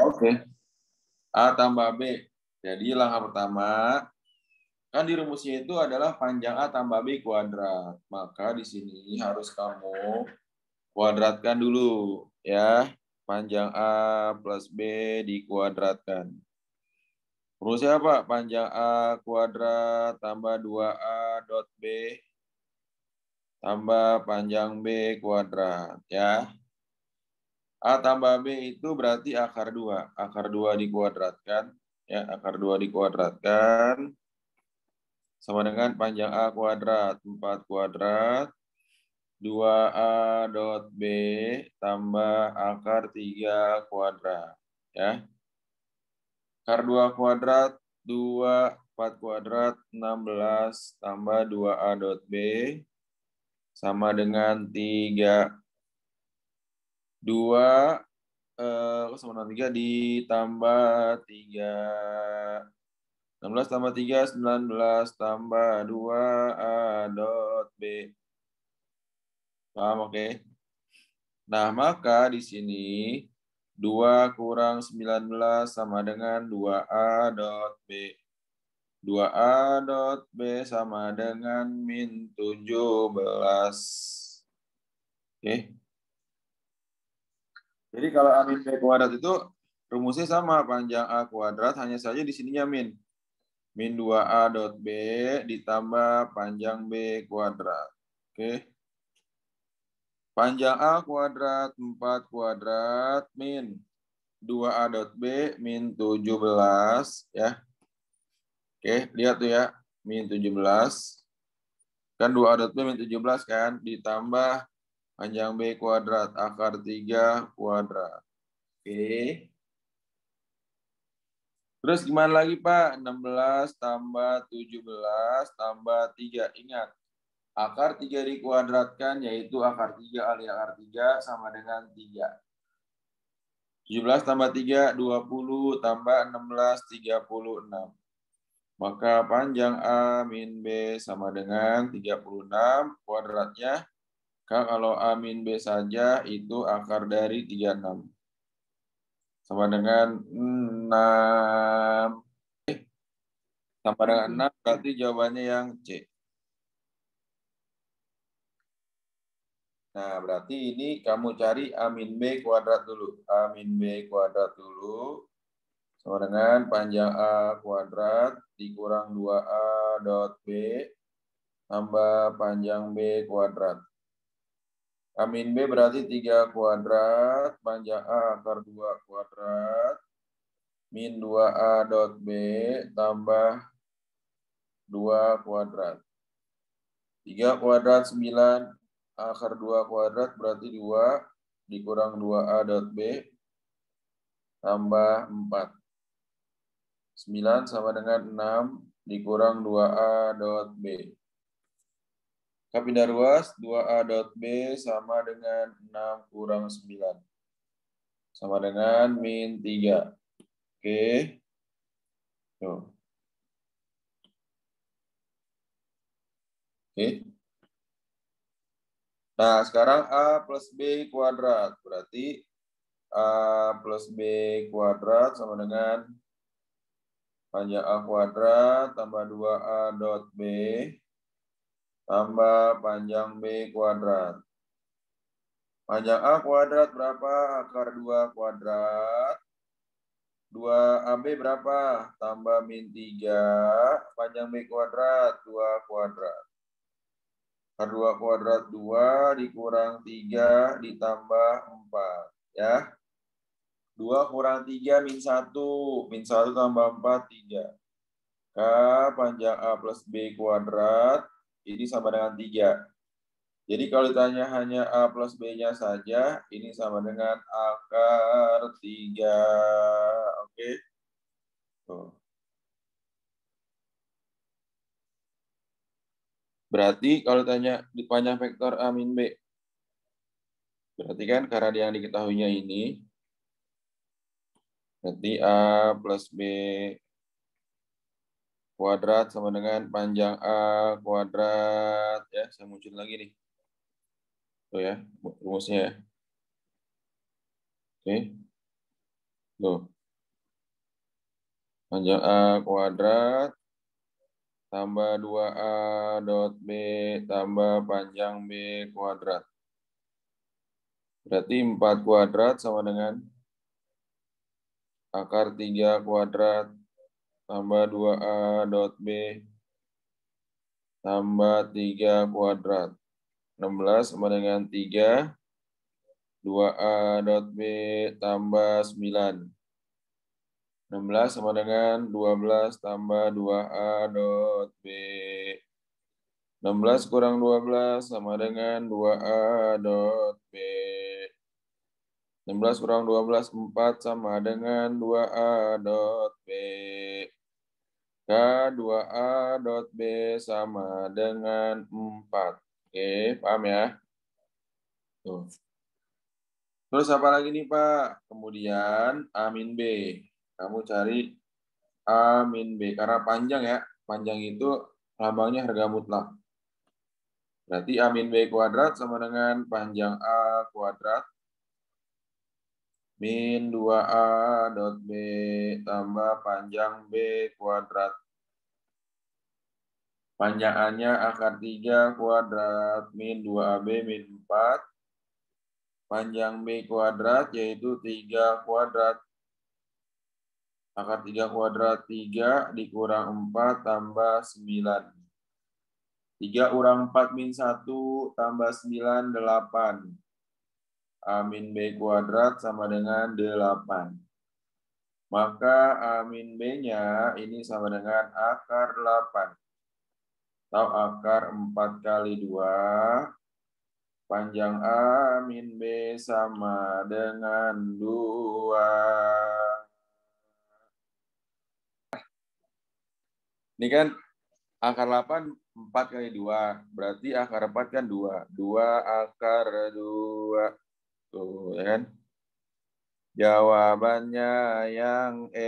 Oke. Okay. A tambah B. Jadi langkah pertama, kan di rumusnya itu adalah panjang A tambah B kuadrat. Maka di sini harus kamu kuadratkan dulu ya. Panjang A plus B dikuadratkan. Rumusnya apa? Panjang A kuadrat tambah 2A dot B tambah panjang B kuadrat. Ya, A tambah B itu berarti akar 2. Akar 2 dikuadratkan. Ya, akar 2 dikuadratkan. Sama dengan panjang A kuadrat. 4 kuadrat. 2A dot B tambah akar 3 kuadrat. Ya. Akar 2 kuadrat, 2, 4 kuadrat, 16 tambah 2A dot B sama dengan 3 dua eh, sama dengan tiga ditambah tiga enam belas tambah tiga sembilan belas tambah dua A dot B. Paham, oke? Okay? Nah, maka di sini dua kurang sembilan belas sama dengan dua a dot B. dua a dot B sama dengan min tujuh belas Oke. Okay. Jadi kalau amin B kuadrat itu rumusnya sama panjang A kuadrat hanya saja di sininya min. Min 2A dot B ditambah panjang B kuadrat. Oke. Panjang A kuadrat 4 kuadrat min 2A dot B min 17 ya. Oke, lihat tuh ya. Min 17. Kan 2A dot B min 17 kan. Ditambah panjang B kuadrat, akar 3 kuadrat. Oke. Terus gimana lagi Pak? 16 tambah 17 tambah 3. Ingat, akar 3 dikuadratkan yaitu akar 3 alih akar 3 sama dengan 3. 17 tambah 3, 20 tambah 16, 36. Maka panjang A min B sama dengan 36, kuadratnya kalau A min B saja itu akar dari 36. Sama dengan 6. Eh, sama dengan 6 berarti jawabannya yang C. Nah, berarti ini kamu cari A min B kuadrat dulu. A min B kuadrat dulu. Sama dengan panjang A kuadrat dikurang 2A dot B tambah panjang B kuadrat. Amin B berarti 3 kuadrat, panjang A akar 2 kuadrat, min 2A dot B tambah 2 kuadrat. 3 kuadrat 9 akar 2 kuadrat berarti 2 dikurang 2A dot B tambah 4. 9 sama dengan 6 dikurang 2A dot B. K pindah ruas 2A dot B sama dengan 6 kurang 9. Sama dengan min 3. Oke. Tuh. Oke. Nah, sekarang A plus B kuadrat. Berarti A plus B kuadrat sama dengan panjang A kuadrat tambah 2A dot B tambah panjang B kuadrat. Panjang A kuadrat berapa? Akar 2 kuadrat. 2AB berapa? Tambah min 3. Panjang B kuadrat, 2 kuadrat. Akar 2 kuadrat 2 dikurang 3 ditambah 4. Ya. 2 kurang 3 min 1. Min 1 tambah 4, 3. K panjang A plus B kuadrat ini sama dengan 3. Jadi kalau ditanya hanya A plus B-nya saja, ini sama dengan akar 3. Oke. Berarti kalau tanya dipanjang vektor A min B. Berarti kan karena yang diketahuinya ini, berarti A plus B kuadrat sama dengan panjang A kuadrat. Ya, saya muncul lagi nih. Tuh ya, rumusnya ya. Oke. Tuh. Panjang A kuadrat tambah 2A dot B tambah panjang B kuadrat. Berarti 4 kuadrat sama dengan akar 3 kuadrat tambah 2A dot B tambah 3 kuadrat. 16 sama dengan 3. 2A dot B tambah 9. 16 sama dengan 12 tambah 2A dot B. 16 kurang 12 sama dengan 2A dot B. 16 kurang 12, 4 sama dengan 2A dot B. K2A dot B sama dengan 4. Oke, paham ya? Tuh. Terus apa lagi nih Pak? Kemudian A min B. Kamu cari A min B. Karena panjang ya. Panjang itu lambangnya harga mutlak. Berarti A min B kuadrat sama dengan panjang A kuadrat min 2A dot B tambah panjang B kuadrat. Panjangannya akar 3 kuadrat min 2AB min 4. Panjang B kuadrat yaitu 3 kuadrat. Akar 3 kuadrat 3 dikurang 4 tambah 9. 3 kurang 4 min 1 tambah 9, 8. A min B kuadrat sama dengan 8 maka A min B-nya ini sama dengan akar 8 atau akar 4 kali 2 panjang A min B sama dengan 2 ini kan akar 8 4 kali 2 berarti akar 4 kan 2 2 akar 2 Ya kan? Jawabannya yang E.